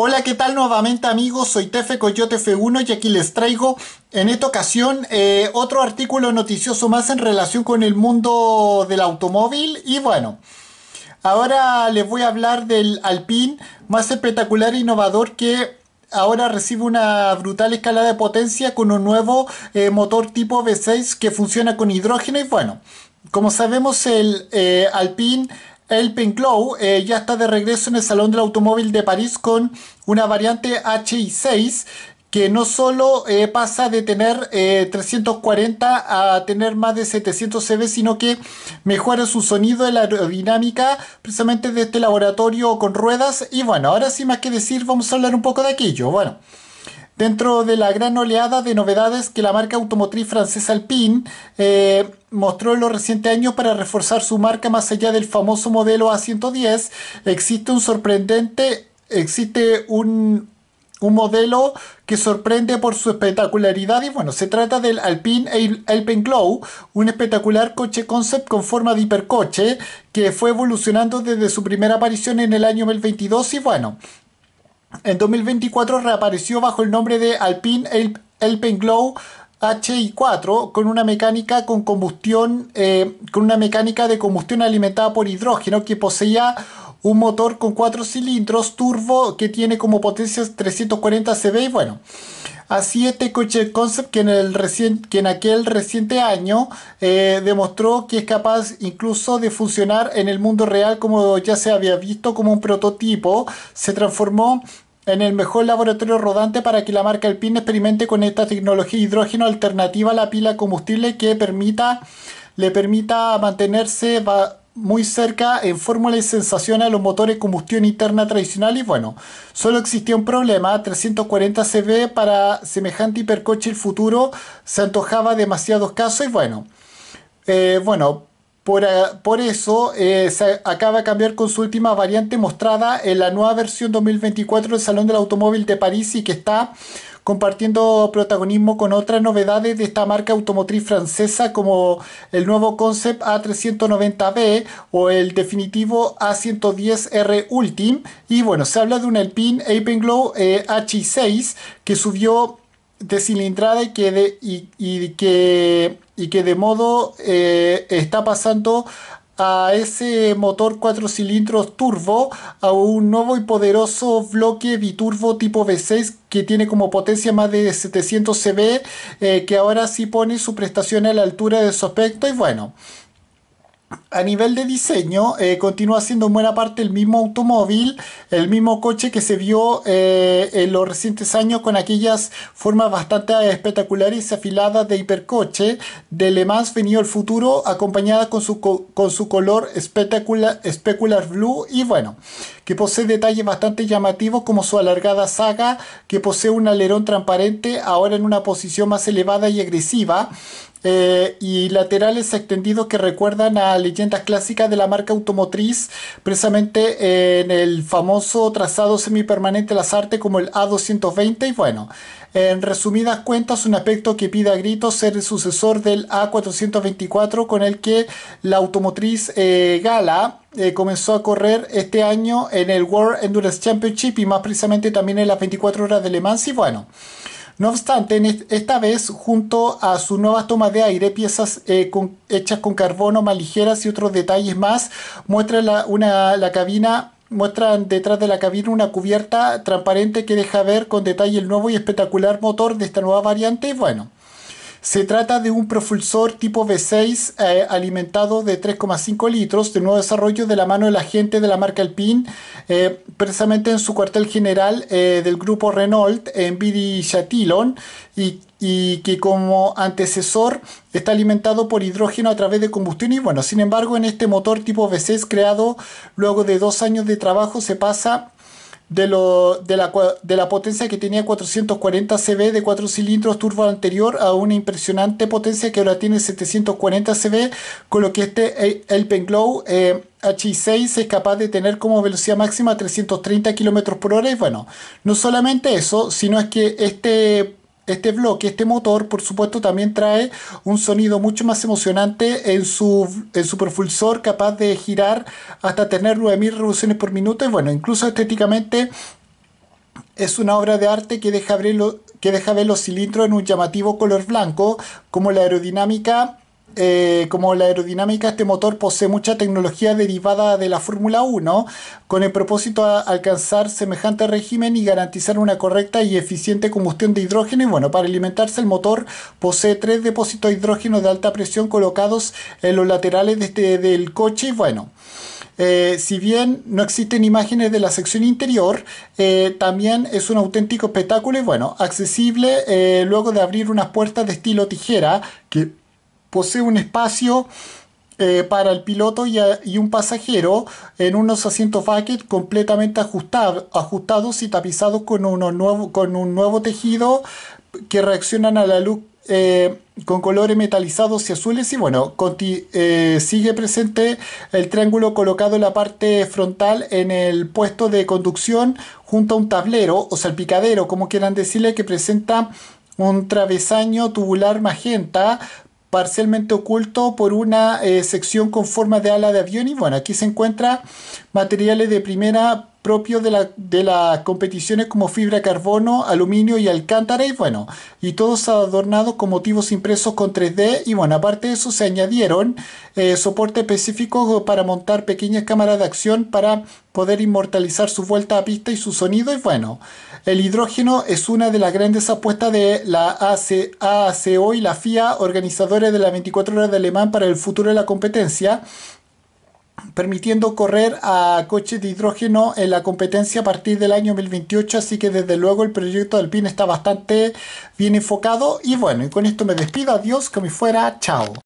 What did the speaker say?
Hola, ¿qué tal nuevamente amigos? Soy Tefe Coyote F1 y aquí les traigo en esta ocasión eh, otro artículo noticioso más en relación con el mundo del automóvil y bueno, ahora les voy a hablar del Alpine más espectacular e innovador que ahora recibe una brutal escalada de potencia con un nuevo eh, motor tipo V6 que funciona con hidrógeno y bueno, como sabemos el eh, Alpine el PENCLOW eh, ya está de regreso en el Salón del Automóvil de París con una variante HI6 que no solo eh, pasa de tener 340 eh, a tener más de 700 CV, sino que mejora su sonido y la aerodinámica precisamente de este laboratorio con ruedas. Y bueno, ahora sin más que decir, vamos a hablar un poco de aquello. Bueno. Dentro de la gran oleada de novedades que la marca automotriz francesa Alpine eh, mostró en los recientes años para reforzar su marca más allá del famoso modelo A110, existe un sorprendente, existe un, modelo que sorprende por su espectacularidad y bueno, se trata del Alpine Glow, un espectacular coche concept con forma de hipercoche que fue evolucionando desde su primera aparición en el año 2022 y bueno, en 2024 reapareció bajo el nombre de Alpine Elpenglow HI4 con una mecánica con combustión eh, con una mecánica de combustión alimentada por hidrógeno que poseía un motor con 4 cilindros turbo que tiene como potencia 340 cb y bueno Así este Coche Concept, que en, el que en aquel reciente año eh, demostró que es capaz incluso de funcionar en el mundo real como ya se había visto como un prototipo, se transformó en el mejor laboratorio rodante para que la marca Alpine experimente con esta tecnología hidrógeno alternativa a la pila combustible que le permita mantenerse muy cerca en fórmula y sensación a los motores de combustión interna tradicionales. Bueno, solo existía un problema, 340 CV para semejante hipercoche el futuro se antojaba demasiados casos y bueno, eh, bueno, por, eh, por eso eh, se acaba de cambiar con su última variante mostrada en la nueva versión 2024 del Salón del Automóvil de París y que está compartiendo protagonismo con otras novedades de esta marca automotriz francesa como el nuevo Concept A390B o el definitivo A110R Ultim. Y bueno, se habla de un Alpine Apenglow H6 eh, que subió de cilindrada y que de, que, y que de modo eh, está pasando a ese motor cuatro cilindros turbo, a un nuevo y poderoso bloque biturbo tipo V6 que tiene como potencia más de 700 CB, eh, que ahora sí pone su prestación a la altura de su aspecto y bueno a nivel de diseño, eh, continúa siendo en buena parte el mismo automóvil, el mismo coche que se vio eh, en los recientes años con aquellas formas bastante espectaculares y afiladas de hipercoche de Le Mans venido el futuro, acompañada con su, con su color espectacular, especular blue y bueno, que posee detalles bastante llamativos como su alargada saga, que posee un alerón transparente ahora en una posición más elevada y agresiva, eh, y laterales extendidos que recuerdan a clásicas de la marca automotriz, precisamente eh, en el famoso trazado semipermanente Las Artes como el A220 y bueno, en resumidas cuentas, un aspecto que pide a gritos ser el sucesor del A424 con el que la automotriz eh, Gala eh, comenzó a correr este año en el World Endurance Championship y más precisamente también en las 24 horas de Le Mans. Y bueno, no obstante, esta vez, junto a su nueva toma de aire, piezas eh, hechas con carbono más ligeras y otros detalles más, muestra la, la cabina muestran detrás de la cabina una cubierta transparente que deja ver con detalle el nuevo y espectacular motor de esta nueva variante. Y bueno, se trata de un propulsor tipo V6 eh, alimentado de 3,5 litros de nuevo desarrollo de la mano de la gente de la marca Alpine, eh, precisamente en su cuartel general eh, del grupo Renault en Vidi Chatillon, y, y que como antecesor está alimentado por hidrógeno a través de combustión y bueno, sin embargo en este motor tipo V6 creado luego de dos años de trabajo se pasa de, lo, de, la, de, la, potencia que tenía 440 CV de 4 cilindros turbo anterior a una impresionante potencia que ahora tiene 740 CV, con lo que este eh, Elpen Glow H6 eh, es capaz de tener como velocidad máxima 330 km por hora. Y bueno, no solamente eso, sino es que este este bloque, este motor, por supuesto, también trae un sonido mucho más emocionante en su, en propulsor, capaz de girar hasta tener 9.000 revoluciones por minuto. Y bueno, incluso estéticamente es una obra de arte que deja, que deja ver los cilindros en un llamativo color blanco, como la aerodinámica eh, como la aerodinámica, este motor posee mucha tecnología derivada de la Fórmula 1, con el propósito de alcanzar semejante régimen y garantizar una correcta y eficiente combustión de hidrógeno. Y bueno, para alimentarse el motor posee tres depósitos de hidrógeno de alta presión colocados en los laterales de este, del coche. Y bueno, eh, si bien no existen imágenes de la sección interior, eh, también es un auténtico espectáculo y bueno, accesible luego de abrir unas puertas de estilo tijera que posee un espacio eh, para el piloto y, un pasajero en unos asientos bucket completamente ajustados y tapizados con, con un nuevo tejido que reaccionan a la luz eh, con colores metalizados y azules y bueno, eh, sigue presente el triángulo colocado en la parte frontal en el puesto de conducción junto a un tablero o salpicadero, como quieran decirle, que presenta un travesaño tubular magenta parcialmente oculto por una eh, sección con forma de ala de avión y bueno, aquí se encuentra materiales de primera propio de, las competiciones como fibra carbono, aluminio y alcántara y bueno, y todos adornados con motivos impresos con 3D y bueno, aparte de eso se añadieron eh, soporte específico para montar pequeñas cámaras de acción para poder inmortalizar su vuelta a pista y su sonido y bueno, el hidrógeno es una de las grandes apuestas de la AACO y la FIA, organizadores de las 24 horas de Alemán para el futuro de la competencia permitiendo correr a coches de hidrógeno en la competencia a partir del año 2028, así que desde luego el proyecto del PIN está bastante bien enfocado y bueno, y con esto me despido, adiós, que me fuera, chao.